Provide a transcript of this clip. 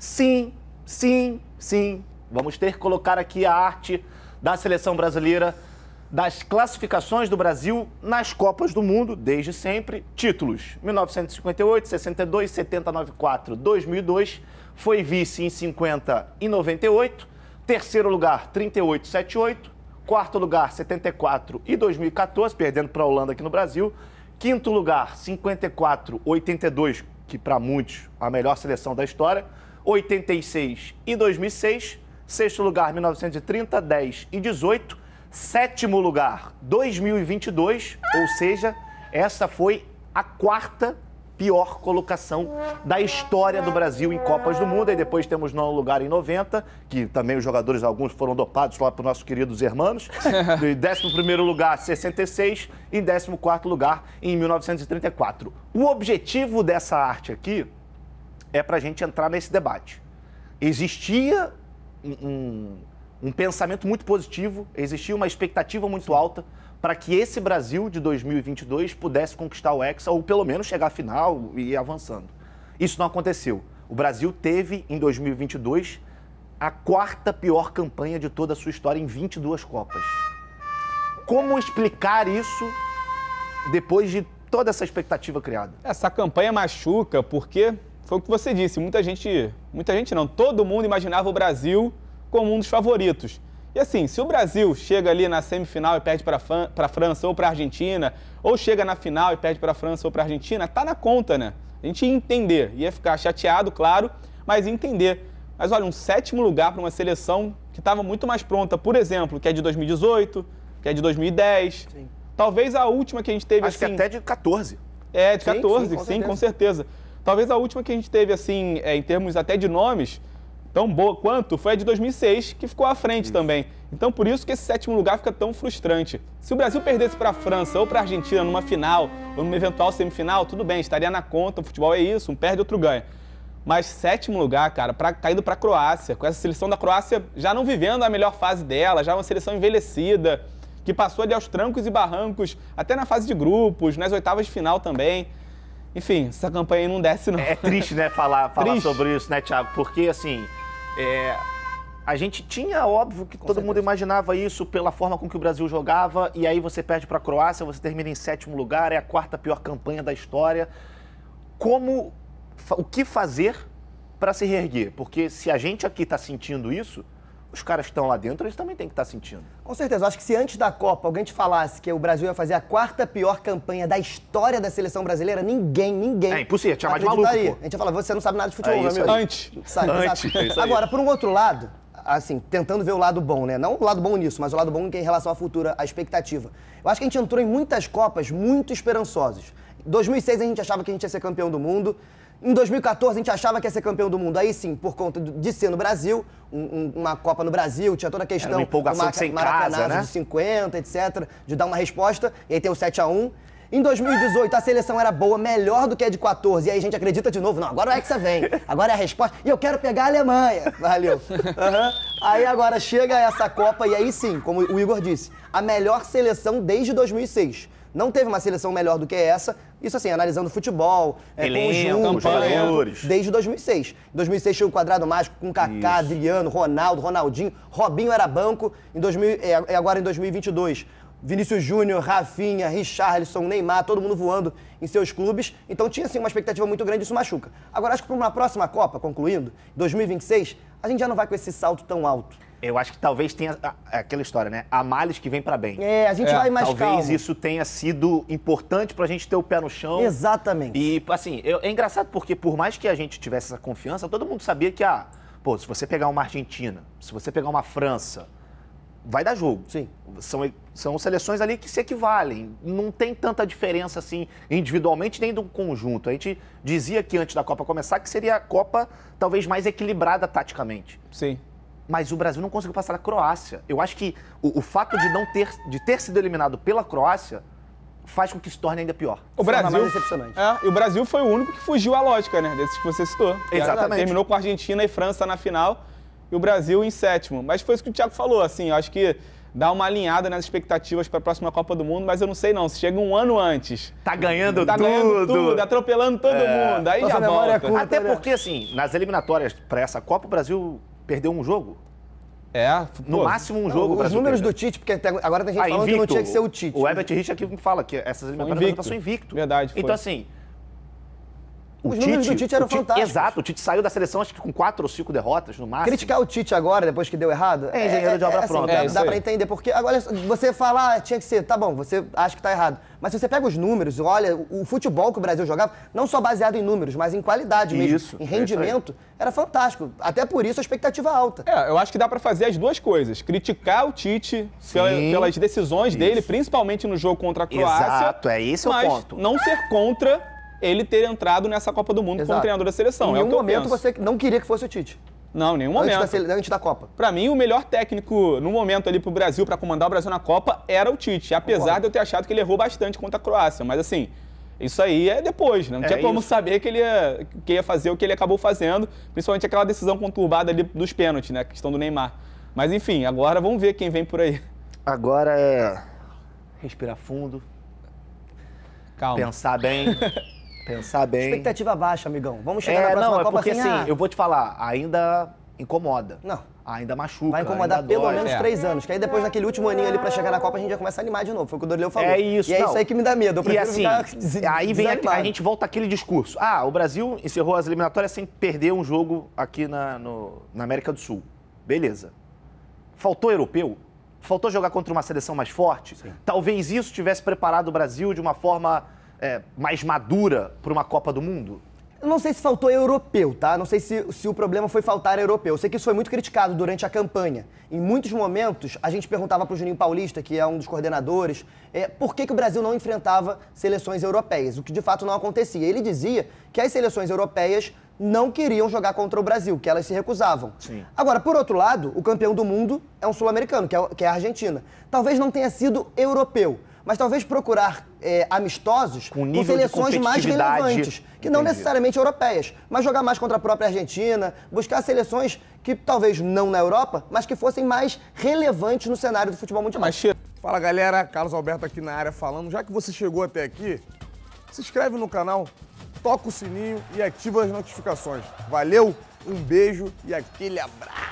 Sim, sim, sim. Vamos ter que colocar aqui a arte da seleção brasileira, das classificações do Brasil nas Copas do Mundo, desde sempre. Títulos: 1958, 62, 70, 94, 2002. Foi vice em 50 e 98. Terceiro lugar, 38, 78. Quarto lugar, 74 e 2014, perdendo para a Holanda aqui no Brasil. Quinto lugar, 54, 82, que para muitos a melhor seleção da história 86 e 2006, sexto lugar 1930, 10 e 18, sétimo lugar 2022, ou seja, essa foi a quarta pior colocação da história do Brasil em Copas do Mundo. E depois temos nono lugar em 90, que também os jogadores, alguns foram dopados lá para os nossos queridos irmãos. Em décimo primeiro lugar, 66. E em décimo quarto lugar, em 1934. O objetivo dessa arte aqui é para a gente entrar nesse debate. Existia um, um, um, pensamento muito positivo, existia uma expectativa muito alta para que esse Brasil de 2022 pudesse conquistar o Hexa ou pelo menos chegar à final e ir avançando. Isso não aconteceu. O Brasil teve em 2022 a quarta pior campanha de toda a sua história em 22 Copas. Como explicar isso depois de toda essa expectativa criada? Essa campanha machuca porque foi o que você disse. Muita gente, muita gente não, todo mundo imaginava o Brasil como um dos favoritos. E assim, se o Brasil chega ali na semifinal e perde para a França ou para a Argentina, ou chega na final e perde para a França ou para a Argentina, tá na conta, né? A gente ia entender, ia ficar chateado, claro, mas entender. Mas olha, um sétimo lugar para uma seleção que estava muito mais pronta, por exemplo, que é de 2018, que é de 2010. Sim. Talvez a última que a gente teve Acho assim. Acho que até de 14. É, de sim, 14, sim, com, sim certeza. com certeza. Talvez a última que a gente teve, assim, é, em termos até de nomes, tão boa quanto, foi a de 2006, que ficou à frente isso. também. Então, por isso que esse sétimo lugar fica tão frustrante. Se o Brasil perdesse para a França ou para a Argentina numa final, ou numa eventual semifinal, tudo bem, estaria na conta, o futebol é isso, um perde, outro ganha. Mas sétimo lugar, cara, pra, caindo tá para a Croácia, com essa seleção da Croácia já não vivendo a melhor fase dela, já uma seleção envelhecida, que passou ali aos trancos e barrancos, até na fase de grupos, nas oitavas de final também enfim, essa campanha aí não desce, não. É triste, né, falar, falar sobre isso, né, Tiago? Porque, assim, é, a gente tinha, óbvio, que com todo certeza. mundo imaginava isso pela forma com que o Brasil jogava, e aí você perde para a Croácia, você termina em sétimo lugar, é a quarta pior campanha da história. Como, o que fazer para se reerguer? Porque se a gente aqui está sentindo isso, os caras que estão lá dentro, eles também têm que estar tá sentindo. Com certeza. Eu acho que se antes da Copa alguém te falasse que o Brasil ia fazer a quarta pior campanha da história da seleção brasileira, ninguém, ninguém. É impossível, te chamar de maluco. Pô. A gente ia falar, você não sabe nada de futebol, é meu amigo. Antes. Sabe, antes. É Agora, por um outro lado, assim, tentando ver o lado bom, né? Não o lado bom nisso, mas o lado bom em relação à futura, à expectativa. Eu acho que a gente entrou em muitas Copas muito esperançosos. 2006 a gente achava que a gente ia ser campeão do mundo. Em 2014 a gente achava que ia ser campeão do mundo. Aí sim, por conta de ser no Brasil, um, uma Copa no Brasil, tinha toda a questão do Mar Maracanã né? de 50, etc, de dar uma resposta. E aí tem o 7 a 1 em 2018, a seleção era boa, melhor do que a de 14. E aí a gente acredita de novo, não, agora é o Hexa vem, agora é a resposta. E eu quero pegar a Alemanha. Valeu. Uhum. Aí agora chega essa Copa e aí sim, como o Igor disse, a melhor seleção desde 2006. Não teve uma seleção melhor do que essa, isso assim, analisando futebol, é, conjunto, né? jogadores. Desde 2006. Em 2006 chegou o Quadrado Mágico com Kaká, Isso. Adriano, Ronaldo, Ronaldinho, Robinho era banco. Em 2000, é, agora em 2022, Vinícius Júnior, Rafinha, Richarlison, Neymar, todo mundo voando em seus clubes. Então tinha assim uma expectativa muito grande, isso machuca. Agora acho que para uma próxima Copa, concluindo, 2026, a gente já não vai com esse salto tão alto. Eu acho que talvez tenha ah, é aquela história, né? Há males que vem para bem. É, a gente é. vai mais Talvez calmo. isso tenha sido importante pra gente ter o pé no chão. Exatamente. E, assim, é engraçado porque por mais que a gente tivesse essa confiança, todo mundo sabia que, ah, pô, se você pegar uma Argentina, se você pegar uma França, vai dar jogo. Sim. São, são seleções ali que se equivalem. Não tem tanta diferença assim individualmente nem do conjunto. A gente dizia que antes da Copa começar que seria a Copa talvez mais equilibrada taticamente. Sim mas o Brasil não conseguiu passar a Croácia. Eu acho que o, o fato de não ter, de ter sido eliminado pela Croácia faz com que se torne ainda pior. O Brasil, é mais decepcionante. É, e o Brasil foi o único que fugiu à lógica, né? Desses que você citou. Exatamente. terminou com a Argentina e França na final e o Brasil em sétimo. Mas foi isso que o Thiago falou, assim, eu acho que dá uma alinhada nas expectativas para a próxima Copa do Mundo, mas eu não sei não, se chega um ano antes. Tá ganhando tá tudo. ganhando tudo, atropelando todo é. mundo, aí Nossa, já volta. curta, Até né? porque, assim, nas eliminatórias para essa Copa, o Brasil Perdeu um jogo? É. No pô, máximo um jogo. Não, os números perder. do Tite, porque agora tem gente ah, falando invicto. que não tinha que ser o Tite. O Everett né? Rich aqui fala que essas eliminatórias são invicto. Verdade. Foi. Então, assim, o Os Tite, do Tite eram Tite, fantásticos. Exato, o Tite saiu da seleção acho que com quatro ou cinco derrotas no máximo. Criticar o Tite agora, depois que deu errado. É engenheiro é, de obra é, é assim, É, dá, dá pra entender, porque agora você fala, ah, tinha que ser, tá bom, você acha que tá errado. Mas se você pega os números, olha, o futebol que o Brasil jogava, não só baseado em números, mas em qualidade mesmo, isso, em é rendimento, era fantástico. Até por isso a expectativa alta. É, eu acho que dá para fazer as duas coisas. Criticar o Tite pela, pelas decisões isso. dele, principalmente no jogo contra a Croácia. Exato, é esse é o ponto. Não ser contra ele ter entrado nessa Copa do Mundo Exato. como treinador da seleção. Em é nenhum é momento você não queria que fosse o Tite. Não, nenhum antes momento. Da, antes da Copa. Para mim, o melhor técnico no momento ali pro Brasil, para comandar o Brasil na Copa, era o Tite. Apesar Concordo. de eu ter achado que ele errou bastante contra a Croácia. Mas assim, isso aí é depois, né? Não é tinha como isso. saber que ele, ia, que ia fazer o que ele acabou fazendo, principalmente aquela decisão conturbada ali dos pênaltis, né? A questão do Neymar. Mas enfim, agora vamos ver quem vem por aí. Agora é. Respirar fundo. Calma. Pensar bem. Pensar bem. Expectativa baixa, amigão. Vamos chegar é, na próxima não, é Copa é porque, assim, eu vou te falar, ainda incomoda. Não. Ainda machuca. Vai incomodar pelo dói, menos é. três anos. Que aí depois daquele último aninho ali pra chegar na Copa, a gente já começa a animar de novo. Foi o que o Dorileu falou. É isso. E é isso aí que me dá medo. Eu prefiro e assim, ficar aí vem a, a, gente volta aquele discurso. Ah, o Brasil encerrou as eliminatórias sem perder um jogo aqui na, no, na América do Sul. Beleza. Faltou europeu? Faltou jogar contra uma seleção mais forte? Sim. Talvez isso tivesse preparado o Brasil de uma forma é, mais madura para uma Copa do Mundo? Não sei se faltou europeu, tá? Não sei se, se o problema foi faltar europeu. Eu sei que isso foi muito criticado durante a campanha. Em muitos momentos, a gente perguntava para o Juninho Paulista, que é um dos coordenadores, é, por que, que o Brasil não enfrentava seleções europeias, o que de fato não acontecia. Ele dizia que as seleções europeias não queriam jogar contra o Brasil, que elas se recusavam. Sim. Agora, por outro lado, o campeão do mundo é um sul-americano, que, é, que é a Argentina. Talvez não tenha sido europeu, mas talvez procurar é, amistosos com, com seleções mais relevantes, que não necessariamente europeias, mas jogar mais contra a própria Argentina, buscar seleções que talvez não na Europa, mas que fossem mais relevantes no cenário do futebol mundial. Mas, fala galera, Carlos Alberto aqui na área falando. Já que você chegou até aqui, se inscreve no canal, toca o sininho e ativa as notificações. Valeu, um beijo e aquele abraço.